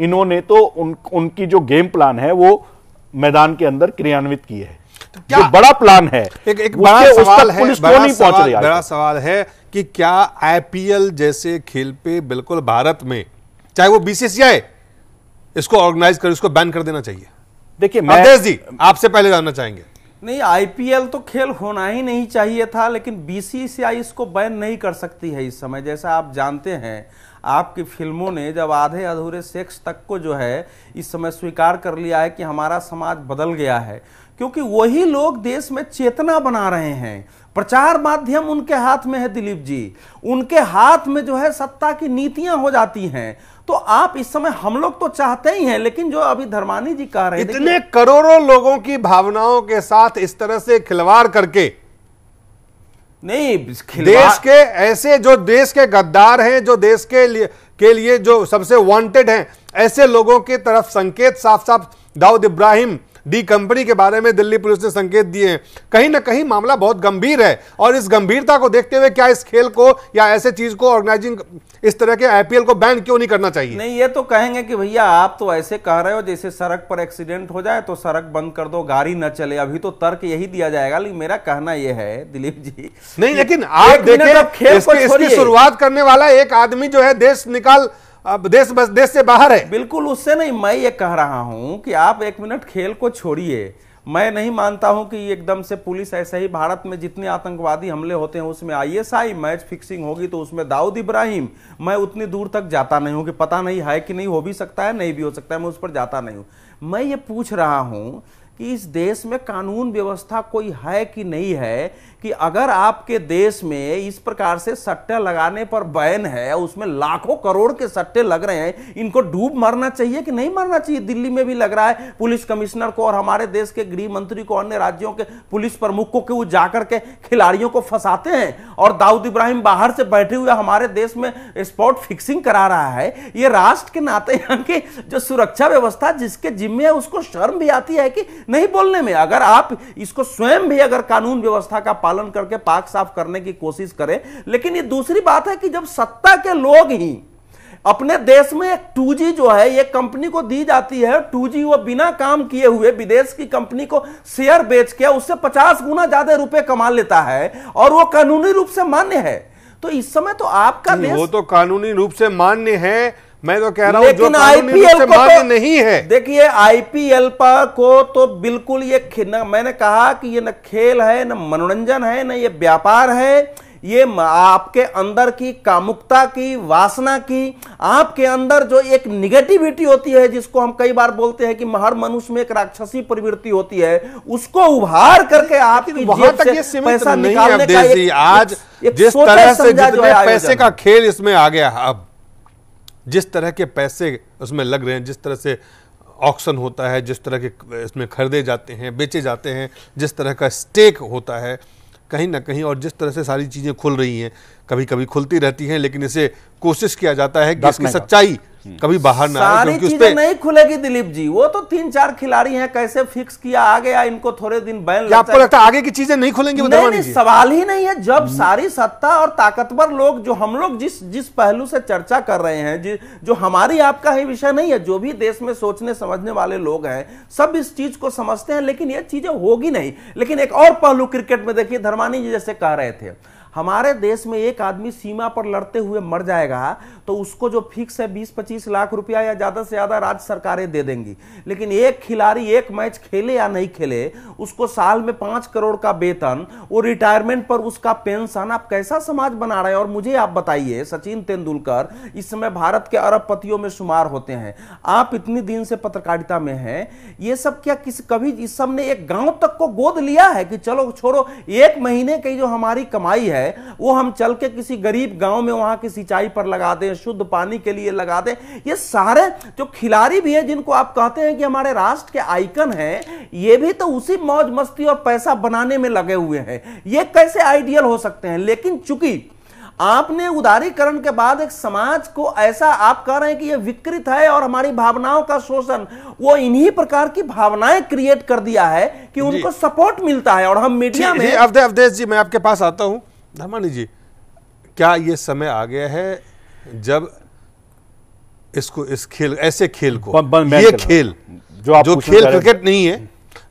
इन्होंने तो उन, उनकी जो गेम प्लान है वो मैदान के अंदर क्रियान्वित की है तो क्या जो बड़ा प्लान है एक, एक बड़ा सवाल है बड़ा नहीं सवाल, पहुंच बड़ा सवाल है कि क्या आईपीएल जैसे खेल पे बिल्कुल भारत में चाहे वो बीसीसीआई इसको ऑर्गेनाइज कर इसको बैन कर देना चाहिए देखिए मैं जी आपसे पहले जानना चाहेंगे नहीं आईपीएल तो खेल होना ही नहीं चाहिए था लेकिन बीसीसीआई इसको बैन नहीं कर सकती है इस समय जैसा आप जानते हैं आपकी फिल्मों ने जब आधे अधूरे सेक्स तक को जो है इस समय स्वीकार कर लिया है कि हमारा समाज बदल गया है क्योंकि वही लोग देश में चेतना बना रहे हैं प्रचार माध्यम उनके हाथ में है दिलीप जी उनके हाथ में जो है सत्ता की नीतियां हो जाती हैं तो आप इस समय हम लोग तो चाहते ही हैं लेकिन जो अभी धर्मानी जी कह रहे हैं इतने करोड़ों लोगों की भावनाओं के साथ इस तरह से खिलवाड़ करके नहीं देश के ऐसे जो देश के गद्दार हैं जो देश के लिए के लिए जो सबसे वांटेड हैं ऐसे लोगों की तरफ संकेत साफ साफ दाऊद इब्राहिम डी कंपनी के बारे में दिल्ली पुलिस ने संकेत दिए हैं कहीं ना कहीं मामला बहुत गंभीर है और इस गंभीरता को देखते हुए क्या इस खेल को या ऐसे चीज को ऑर्गेनाइजिंग इस तरह के आईपीएल को बैन क्यों नहीं करना चाहिए नहीं ये तो कहेंगे कि भैया आप तो ऐसे कह रहे हो जैसे सड़क पर एक्सीडेंट हो जाए तो सड़क बंद कर दो गाड़ी न चले अभी तो तर्क यही दिया जाएगा लेकिन मेरा कहना यह है दिलीप जी नहीं लेकिन आप देखिए इसकी शुरुआत करने वाला एक आदमी जो है देश निकाल अब देश बस देश से बाहर है बिल्कुल उससे नहीं मैं ये कह रहा हूं कि आप एक मिनट खेल को छोड़िए मैं नहीं मानता हूं कि एकदम से पुलिस ऐसे ही भारत में जितने आतंकवादी हमले होते हैं उसमें आईएसआई मैच फिक्सिंग होगी तो उसमें दाऊद इब्राहिम मैं उतनी दूर तक जाता नहीं हूं कि पता नहीं है कि नहीं हो भी सकता है नहीं भी हो सकता है मैं उस पर जाता नहीं हूं मैं ये पूछ रहा हूं कि इस देश में कानून व्यवस्था कोई है कि नहीं है कि अगर आपके देश में इस प्रकार से सट्टा लगाने पर बैन है उसमें लाखों करोड़ के सट्टे लग रहे हैं इनको डूब मरना चाहिए कि नहीं मरना चाहिए दिल्ली में भी लग रहा है पुलिस कमिश्नर को और हमारे देश के गृह मंत्री को अन्य राज्यों के पुलिस प्रमुख को वो जाकर के खिलाड़ियों को फंसाते हैं और दाऊद इब्राहिम बाहर से बैठे हुए हमारे देश में स्पॉट फिक्सिंग करा रहा है ये राष्ट्र के नाते यहाँ की जो सुरक्षा व्यवस्था जिसके जिम्मे है उसको शर्म भी आती है कि नहीं बोलने में अगर आप इसको स्वयं भी अगर कानून व्यवस्था का पालन करके पाक साफ करने की कोशिश करें लेकिन ये दूसरी बात है कि जब सत्ता के लोग ही अपने देश में एक टू जो है ये कंपनी को दी जाती है टू वो बिना काम किए हुए विदेश की कंपनी को शेयर बेच के उससे पचास गुना ज्यादा रुपए कमा लेता है और वो कानूनी रूप से मान्य है तो इस समय तो आपका देश वो तो कानूनी रूप से मान्य है मैं तो कह रहा हूं लेकिन आईपीएल को तो, नहीं है देखिए आईपीएल पर को तो बिल्कुल ये मैंने कहा कि ये न खेल है न मनोरंजन है न ये व्यापार है ये आपके अंदर की कामुकता की वासना की आपके अंदर जो एक निगेटिविटी होती है जिसको हम कई बार बोलते हैं कि हर मनुष्य में एक राक्षसी प्रवृत्ति होती है उसको उभार करके आपकी पैसा निकालने का एक, आज जिस तरह से जितने पैसे का खेल इसमें आ गया अब जिस तरह के पैसे उसमें लग रहे हैं जिस तरह से ऑक्शन होता है जिस तरह के इसमें खरीदे जाते हैं बेचे जाते हैं जिस तरह का स्टेक होता है कहीं ना कहीं और जिस तरह से सारी चीज़ें खुल रही हैं कभी कभी खुलती रहती हैं लेकिन इसे कोशिश किया जाता है कि इसकी सच्चाई हम्म। कभी बाहर ना सारी चीजें नहीं खुलेगी दिलीप जी वो तो तीन चार खिलाड़ी हैं कैसे फिक्स किया आ गया इनको थोड़े दिन बैन आपको लगता है आगे की चीजें नहीं खुलेंगी नहीं, नहीं सवाल ही नहीं है जब हम्म। सारी सत्ता और ताकतवर लोग जो हम लोग जिस जिस पहलू से चर्चा कर रहे हैं जो हमारी आपका ही विषय नहीं है जो भी देश में सोचने समझने वाले लोग हैं सब इस चीज को समझते हैं लेकिन ये चीजें होगी नहीं लेकिन एक और पहलू क्रिकेट में देखिए धर्मानी जी जैसे कह रहे थे हमारे देश में एक आदमी सीमा पर लड़ते हुए मर जाएगा तो उसको जो फिक्स है बीस पच्चीस लाख रुपया या ज़्यादा से ज़्यादा राज्य सरकारें दे देंगी लेकिन एक खिलाड़ी एक मैच खेले या नहीं खेले उसको साल में पाँच करोड़ का वेतन वो रिटायरमेंट पर उसका पेंशन आप कैसा समाज बना रहे हैं और मुझे आप बताइए सचिन तेंदुलकर इस समय भारत के अरबपतियों में शुमार होते हैं आप इतनी दिन से पत्रकारिता में हैं ये सब क्या किस कभी इस सब ने एक गांव तक को गोद लिया है कि चलो छोड़ो एक महीने की जो हमारी कमाई है है वो हम चल के किसी गरीब गांव में वहां की सिंचाई पर लगा दें शुद्ध पानी के लिए लगा दें ये सारे जो खिलाड़ी भी हैं जिनको आप कहते हैं कि हमारे राष्ट्र के आइकन हैं ये भी तो उसी मौज मस्ती और पैसा बनाने में लगे हुए हैं ये कैसे आइडियल हो सकते हैं लेकिन चूंकि आपने उदारीकरण के बाद एक समाज को ऐसा आप कह रहे हैं कि यह विकृत है और हमारी भावनाओं का शोषण वो इन्हीं प्रकार की भावनाएं क्रिएट कर दिया है कि उनको सपोर्ट मिलता है और हम मीडिया में अवधेश जी मैं आपके पास आता हूं धर्मानी जी क्या ये समय आ गया है जब इसको इस खेल ऐसे खेल को बन, बन, ये खेल जो, आप जो खेल क्रिकेट नहीं है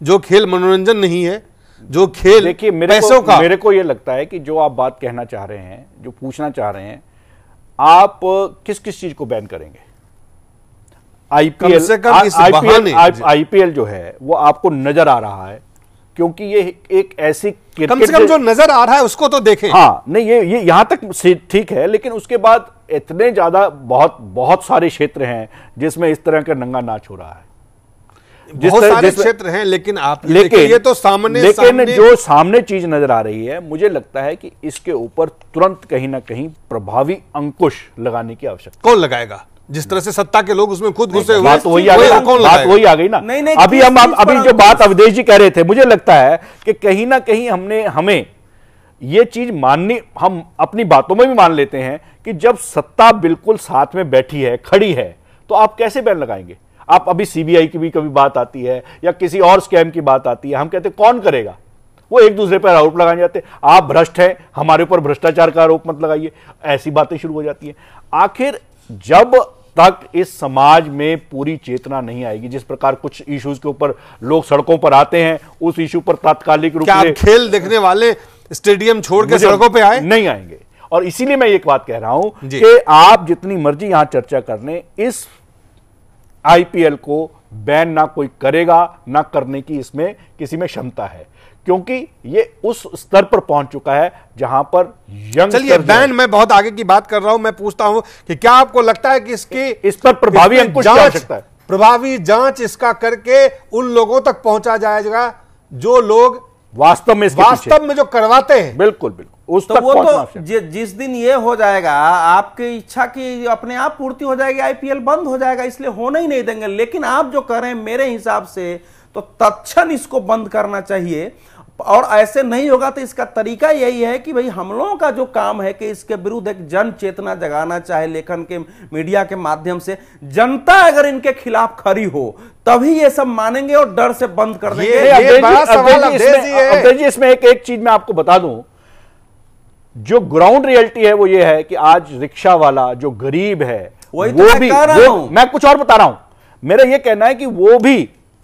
जो खेल मनोरंजन नहीं है जो खेल देखिए मेरे को, का मेरे को ये लगता है कि जो आप बात कहना चाह रहे हैं जो पूछना चाह रहे हैं आप किस किस चीज को बैन करेंगे आईपीएल कम आईपीएल जो है वो आपको नजर आ रहा है क्योंकि ये एक ऐसी कम से कम जो नजर आ रहा है उसको तो देखें हाँ नहीं ये ये यहाँ तक ठीक है लेकिन उसके बाद इतने ज्यादा बहुत बहुत सारे क्षेत्र हैं जिसमें इस तरह का नंगा नाच हो रहा है बहुत सारे क्षेत्र हैं लेकिन आप लेकिन ये तो सामने लेकिन सामने... जो सामने चीज नजर आ रही है मुझे लगता है कि इसके ऊपर तुरंत कहीं ना कहीं प्रभावी अंकुश लगाने की आवश्यकता कौन लगाएगा जिस तरह से सत्ता के लोग उसमें खुद घुसे हुए बात वही आ गई बात वही आ गई ना नहीं नहीं अभी हम अभी जो बात अवधेश जी कह रहे थे मुझे लगता है कि कहीं ना कहीं हमने हमें ये चीज माननी हम अपनी बातों में भी मान लेते हैं कि जब सत्ता बिल्कुल साथ में बैठी है खड़ी है तो आप कैसे बैन लगाएंगे आप अभी सीबीआई की भी कभी बात आती है या किसी और स्कैम की बात आती है हम कहते कौन करेगा वो एक दूसरे पर आरोप लगाए जाते आप भ्रष्ट हैं हमारे ऊपर भ्रष्टाचार का आरोप मत लगाइए ऐसी बातें शुरू हो जाती हैं आखिर जब तक इस समाज में पूरी चेतना नहीं आएगी जिस प्रकार कुछ इश्यूज के ऊपर लोग सड़कों पर आते हैं उस इशू पर तात्कालिक रूप से खेल देखने वाले स्टेडियम छोड़ के सड़कों पर आए नहीं आएंगे और इसीलिए मैं एक बात कह रहा हूं कि आप जितनी मर्जी यहां चर्चा कर लें इस आईपीएल को बैन ना कोई करेगा ना करने की इसमें किसी में क्षमता है क्योंकि ये उस स्तर पर पहुंच चुका है जहां पर यंग चलिए बैन मैं बहुत आगे की बात कर रहा हूं मैं पूछता हूं कि क्या आपको लगता है कि इसकी इस पर प्रभावी अंकुश की सकता है प्रभावी जांच इसका करके उन लोगों तक पहुंचा जाएगा जो लोग वास्तव में वास्तव में जो करवाते हैं बिल्कुल बिल्कुल उस तो तक वो तो जिस दिन ये हो जाएगा आपकी इच्छा की अपने आप पूर्ति हो जाएगी आईपीएल बंद हो जाएगा इसलिए होना ही नहीं देंगे लेकिन आप जो कर रहे हैं मेरे हिसाब से तो तत्न इसको बंद करना चाहिए और ऐसे नहीं होगा तो इसका तरीका यही है कि भाई हम लोगों का जो काम है कि इसके विरुद्ध एक जन चेतना जगाना चाहे लेखन के मीडिया के माध्यम से जनता अगर इनके खिलाफ खड़ी हो तभी ये सब मानेंगे और डर से बंद कर देंगे इसमें एक एक चीज मैं आपको बता दूं जो ग्राउंड रियलिटी है वो ये है कि आज रिक्शा वाला जो गरीब है वही तो वो भी मैं कुछ और बता रहा हूं मेरा यह कहना है कि वो भी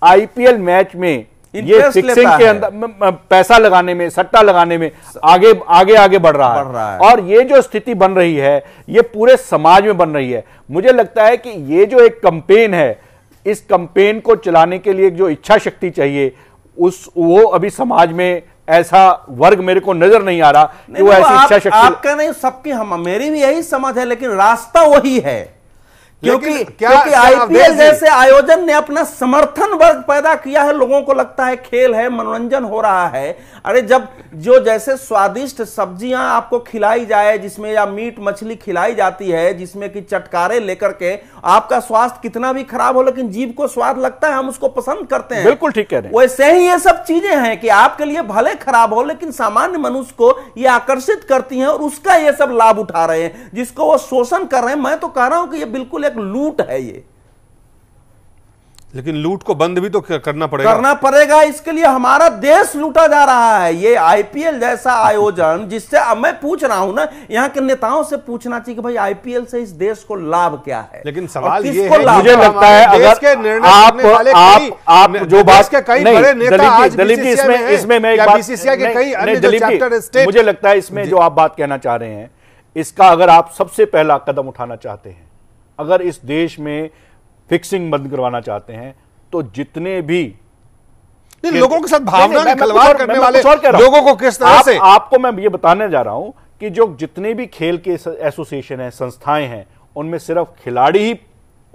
आईपीएल मैच में ये फिक्सिंग के अंदर पैसा लगाने में सट्टा लगाने में आगे आगे आगे बढ़ रहा, बढ़ रहा है और ये जो स्थिति बन रही है ये पूरे समाज में बन रही है मुझे लगता है कि ये जो एक कंपेन है इस कंपेन को चलाने के लिए जो इच्छा शक्ति चाहिए उस वो अभी समाज में ऐसा वर्ग मेरे को नजर नहीं आ रहा कि वो ऐसी इच्छा शक्ति आपका नहीं सबकी हम मेरी भी यही समझ है लेकिन रास्ता वही है क्योंकि क्योंकि आईपीएल जैसे आयोजन ने अपना समर्थन वर्ग पैदा किया है लोगों को लगता है खेल है मनोरंजन हो रहा है अरे जब जो जैसे स्वादिष्ट सब्जियां आपको खिलाई जाए जिसमें या मीट मछली खिलाई जाती है जिसमें कि चटकारे लेकर के आपका स्वास्थ्य कितना भी खराब हो लेकिन जीव को स्वाद लगता है हम उसको पसंद करते हैं बिल्कुल ठीक है वैसे ही ये सब चीजें हैं कि आपके लिए भले खराब हो लेकिन सामान्य मनुष्य को ये आकर्षित करती है और उसका ये सब लाभ उठा रहे हैं जिसको वो शोषण कर रहे हैं मैं तो कह रहा हूं कि ये बिल्कुल एक लूट है ये लेकिन लूट को बंद भी तो करना पड़ेगा करना पड़ेगा इसके लिए हमारा देश लूटा जा रहा है ये आईपीएल जैसा आयोजन जिससे अब मैं पूछ रहा हूं ना यहाँ के नेताओं से पूछना चाहिए कि भाई आईपीएल से इस देश को लाभ क्या है लेकिन सवाल ये है मुझे लगता है अगर निर्णय आप आप आप जो बात के कई बड़े नेता दलीप जी इसमें इसमें मैं मुझे लगता है इसमें जो आप बात कहना चाह रहे हैं इसका अगर आप सबसे पहला कदम उठाना चाहते हैं अगर इस देश में फिक्सिंग बंद करवाना चाहते हैं तो जितने भी लोगों के साथ भावना निकलवार करने वाले लोगों को किस तरह से आपको मैं ये बताने जा रहा हूं कि जो जितने भी खेल के एसोसिएशन हैं संस्थाएं हैं उनमें सिर्फ खिलाड़ी ही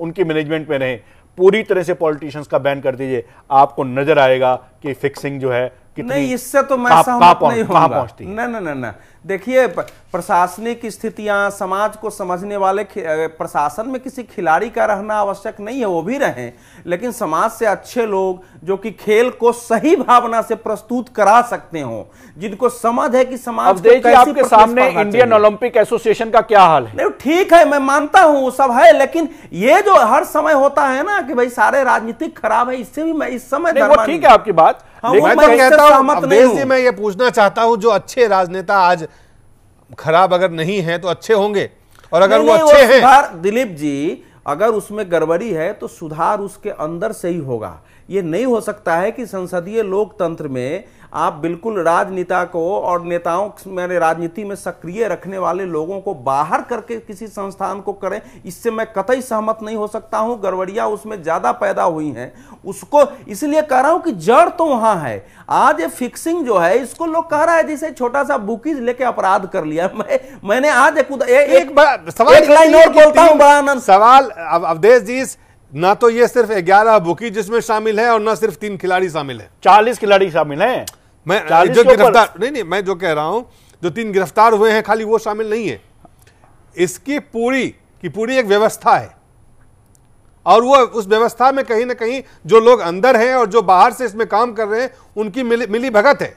उनके मैनेजमेंट में रहे पूरी तरह से पॉलिटिशियंस का बैन कर दीजिए आपको नजर आएगा कि फिक्सिंग जो है कितनी नहीं इससे तो मैं सहमत नहीं पहुंचती ना देखिए प्रशासनिक स्थितियां समाज को समझने वाले प्रशासन में किसी खिलाड़ी का रहना आवश्यक नहीं है वो भी रहें लेकिन समाज से अच्छे लोग जो कि खेल को सही भावना से प्रस्तुत करा सकते हो जिनको समझ है कि समाज अब देखिए आपके सामने इंडियन ओलंपिक एसोसिएशन का क्या हाल है नहीं ठीक है मैं मानता हूं सब है लेकिन ये जो हर समय होता है ना कि भाई सारे राजनीतिक खराब है इससे भी मैं इस समय ठीक है आपकी बात हाँ, मैं तो कहता हूं मैं ये पूछना चाहता हूं जो अच्छे राजनेता आज खराब अगर नहीं है तो अच्छे होंगे और अगर वो अच्छे हैं दिलीप जी अगर उसमें गड़बड़ी है तो सुधार उसके अंदर से ही होगा ये नहीं हो सकता है कि संसदीय लोकतंत्र में आप बिल्कुल राजनेता को और नेताओं मैंने राजनीति में सक्रिय रखने वाले लोगों को बाहर करके किसी संस्थान को करें इससे मैं कतई सहमत नहीं हो सकता हूं गड़बड़िया उसमें ज़्यादा पैदा हुई हैं उसको इसलिए कह रहा हूं कि जड़ तो वहां है आज ये फिक्सिंग जो है इसको लोग कह रहा है जिसे छोटा सा बुकीज लेके अपराध कर लिया मैं मैंने आज एक, एक, एक सवाल एक लाइन और बोलता हूँ बड़ा आनंद सवाल अवधेश जी ना तो ये सिर्फ ग्यारह बुकी जिसमें शामिल है और ना सिर्फ तीन खिलाड़ी शामिल है चालीस खिलाड़ी शामिल है मैं जो गिरफ्तार नहीं नहीं मैं जो कह रहा हूं जो तीन गिरफ्तार हुए हैं खाली वो शामिल नहीं है इसकी पूरी की पूरी एक व्यवस्था है और वो उस व्यवस्था में कहीं ना कहीं जो लोग अंदर हैं और जो बाहर से इसमें काम कर रहे हैं उनकी मिली मिली भगत है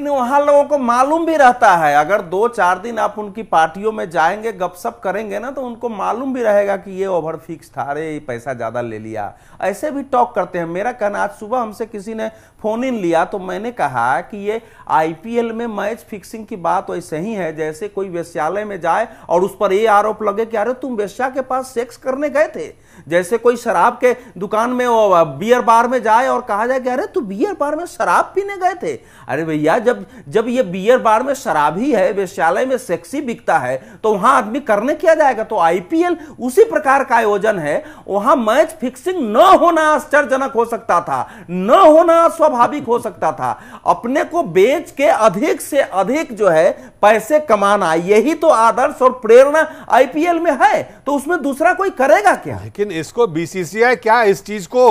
नहीं वहाँ लोगों को मालूम भी रहता है अगर दो चार दिन आप उनकी पार्टियों में जाएंगे गपशप करेंगे ना तो उनको मालूम भी रहेगा कि ये ओवर फिक्स था अरे पैसा ज़्यादा ले लिया ऐसे भी टॉक करते हैं मेरा कहना आज सुबह हमसे किसी ने फ़ोन इन लिया तो मैंने कहा कि ये आईपीएल में मैच फिक्सिंग की बात वैसे ही है जैसे कोई वेश्यालय में जाए और उस पर ये आरोप लगे कि अरे तुम वेश्या के पास सेक्स करने गए थे जैसे कोई शराब के दुकान में वो बियर बार में जाए और कहा जाए कि अरे तू बियर बार में शराब पीने गए थे अरे भैया जब जब ये बियर बार में शराब ही है वेश्यालय में सेक्सी बिकता है तो वहां आदमी करने किया जाएगा तो आईपीएल उसी प्रकार का आयोजन है वहां मैच फिक्सिंग न होना आश्चर्यजनक हो सकता था न होना स्वाभाविक हो सकता था अपने को बेच के अधिक से अधिक जो है पैसे कमाना यही तो आदर्श और प्रेरणा आईपीएल में है तो उसमें दूसरा कोई करेगा क्या लेकिन इसको बीसीसीआई क्या इस चीज को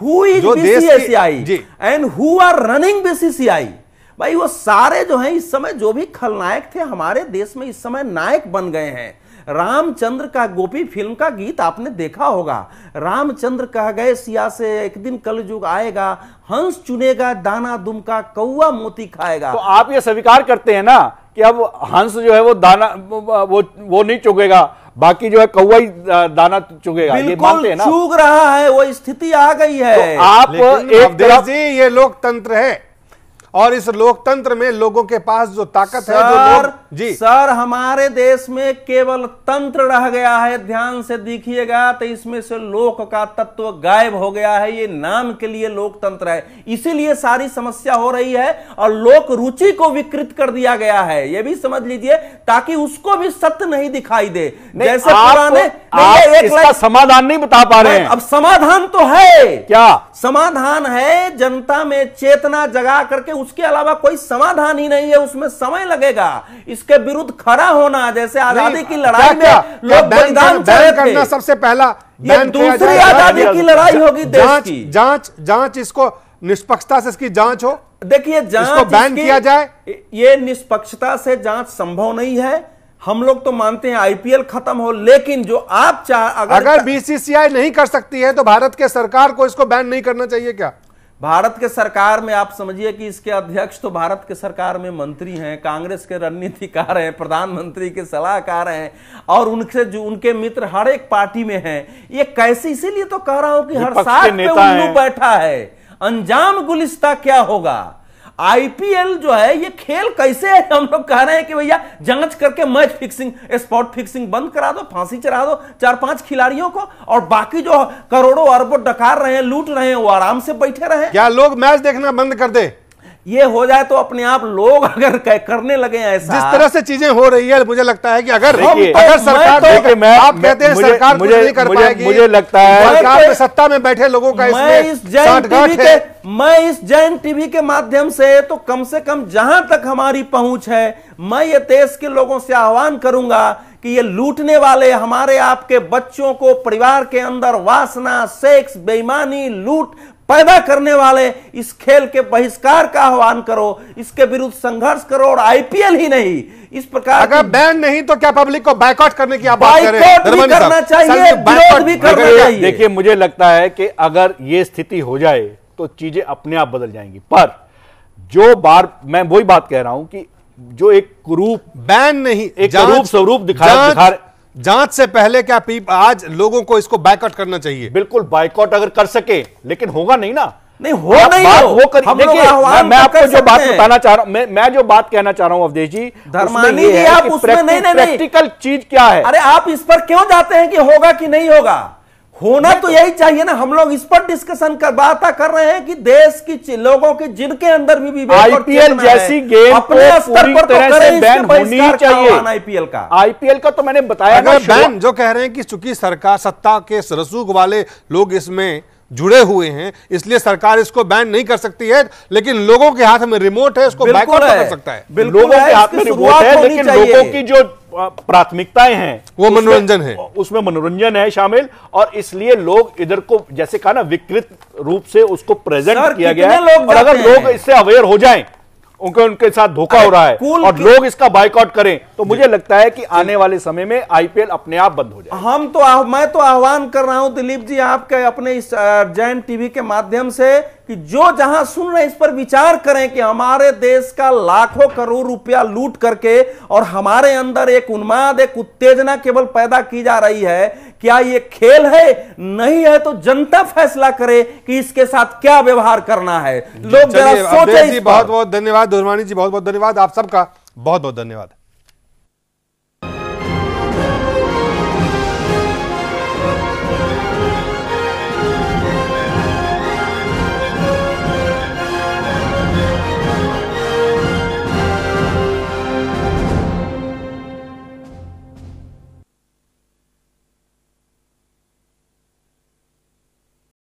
who is BCCI and who are running BCCI भाई वो सारे जो हैं इस समय जो भी खलनायक थे हमारे देश में इस समय नायक बन गए हैं रामचंद्र का गोपी फिल्म का गीत आपने देखा होगा रामचंद्र कह गए सिया से एक दिन कल युग आएगा हंस चुनेगा दाना दुम का कौआ मोती खाएगा तो आप ये स्वीकार करते हैं ना कि अब हंस जो है वो दाना वो वो नहीं चुगेगा बाकी जो है कौवा ही दाना चुगेगा ये मानते हैं ना चुग रहा है वो स्थिति आ गई है तो आप एक तरफ ये लोकतंत्र है और इस लोकतंत्र में लोगों के पास जो ताकत सर, है जो लोग जी सर हमारे देश में केवल तंत्र रह गया है ध्यान से देखिएगा तो इसमें से लोक का तत्व गायब हो गया है ये नाम के लिए लोकतंत्र है इसीलिए सारी समस्या हो रही है और लोक रुचि को विकृत कर दिया गया है ये भी समझ लीजिए ताकि उसको भी सत्य नहीं दिखाई दे जैसे पुराने एक इसका समाधान नहीं बता पा रहे हैं अब समाधान तो है क्या समाधान है जनता में चेतना जगा करके उसके अलावा कोई समाधान ही नहीं है उसमें समय लगेगा इसके विरुद्ध खड़ा होना जैसे आजादी की लड़ाई में लोग बलिदान करना सबसे पहला ये दूसरी आजादी की लड़ाई होगी जांच जांच जांच इसको निष्पक्षता से इसकी जांच हो देखिए जांच बैन किया जाए ये निष्पक्षता से जांच संभव नहीं है हम लोग तो मानते हैं आईपीएल खत्म हो लेकिन जो आप चाह अगर, अगर बीसीसीआई नहीं कर सकती है तो भारत के सरकार को इसको बैन नहीं करना चाहिए क्या भारत के सरकार में आप समझिए कि इसके अध्यक्ष तो भारत के सरकार में मंत्री हैं कांग्रेस के रणनीतिकार हैं प्रधानमंत्री के सलाहकार हैं और उनसे जो उनके मित्र हर एक पार्टी में हैं ये कैसे इसीलिए तो कह रहा हूं कि हर साथ उल्लू बैठा है अंजाम गुलिस्ता क्या होगा आईपीएल जो है ये खेल कैसे है हम लोग कह रहे हैं कि भैया जांच करके मैच फिक्सिंग स्पॉट फिक्सिंग बंद करा दो फांसी चढ़ा दो चार पांच खिलाड़ियों को और बाकी जो करोड़ों अरबों डकार रहे हैं लूट रहे हैं वो आराम से बैठे रहे क्या लोग मैच देखना बंद कर दे ये हो जाए तो अपने आप लोग अगर करने लगे ऐसा जिस तरह से चीजें हो रही है मुझे लगता है कि अगर हम तो, अगर सरकार तो, तो मैं, आप कहते हैं मुझे, सरकार मुझे, नहीं कर मुझे, पाएगी मुझे लगता है सरकार में सत्ता में बैठे लोगों का मैं इस जैन टीवी के मैं इस जैन टीवी के माध्यम से तो कम से कम जहां तक हमारी पहुंच है मैं ये देश के लोगों से आह्वान करूंगा कि ये लूटने वाले हमारे आपके बच्चों को परिवार के अंदर वासना सेक्स बेईमानी लूट पैदा करने वाले इस खेल के बहिष्कार का आह्वान करो इसके विरुद्ध संघर्ष करो और आईपीएल ही नहीं इस प्रकार अगर बैन नहीं तो क्या पब्लिक को बैकआउट करने की बात करना चाहिए भी करना चाहिए देखिए मुझे लगता है कि अगर ये स्थिति हो जाए तो चीजें अपने आप बदल जाएंगी पर जो बार मैं वही बात कह रहा हूं कि जो एक कुरूप बैन नहीं एक स्वरूप दिखा दिखा जांच से पहले क्या पीप आज लोगों को इसको बायकॉट करना चाहिए बिल्कुल बायकॉट अगर कर सके लेकिन होगा नहीं ना नहीं हो नहीं बात हो कर हम मैं, मैं तो आपको जो बात बताना चाह रहा हूँ मैं मैं जो बात कहना चाह रहा हूँ अवधेश जी धर्मानी जी आप उसमें नहीं नहीं प्रैक्टिकल चीज क्या है अरे आप इस पर क्यों जाते हैं कि होगा कि नहीं होगा होना तो यही चाहिए ना हम लोग इस पर डिस्कशन कर बात कर रहे हैं कि देश की लोगों के जिनके अंदर भी विवेक आईपीएल जैसी गेम अपने स्तर पर तो तरह तो से बैन होनी चाहिए आईपीएल का आईपीएल का तो मैंने बताया अगर बैन जो कह रहे हैं कि चूंकि सरकार सत्ता के रसूख वाले लोग इसमें जुड़े हुए हैं इसलिए सरकार इसको बैन नहीं कर सकती है लेकिन लोगों के हाथ में रिमोट है इसको बैन तो कर सकता है लोगों के हाथ में रिमोट है लेकिन लोगों की जो प्राथमिकताएं हैं वो मनोरंजन है उसमें मनोरंजन है शामिल और इसलिए लोग इधर को जैसे कहा ना विकृत रूप से उसको प्रेजेंट किया गया है और अगर लोग इससे अवेयर हो जाएं उनके उनके साथ धोखा हो रहा है और लोग इसका बाइकआउट करें तो मुझे लगता है कि आने वाले समय में आईपीएल अपने आप बंद हो जाए हम तो मैं तो आह्वान कर रहा हूं दिलीप जी आपके अपने इस जैन टीवी के माध्यम से कि जो जहां सुन रहे हैं इस पर विचार करें कि हमारे देश का लाखों करोड़ रुपया लूट करके और हमारे अंदर एक उन्माद एक उत्तेजना केवल पैदा की जा रही है क्या ये खेल है नहीं है तो जनता फैसला करे कि इसके साथ क्या व्यवहार करना है लोग जरा सोचे बहुत बहुत धन्यवाद धुरवाणी जी बहुत बहुत धन्यवाद आप सबका बहुत बहुत धन्यवाद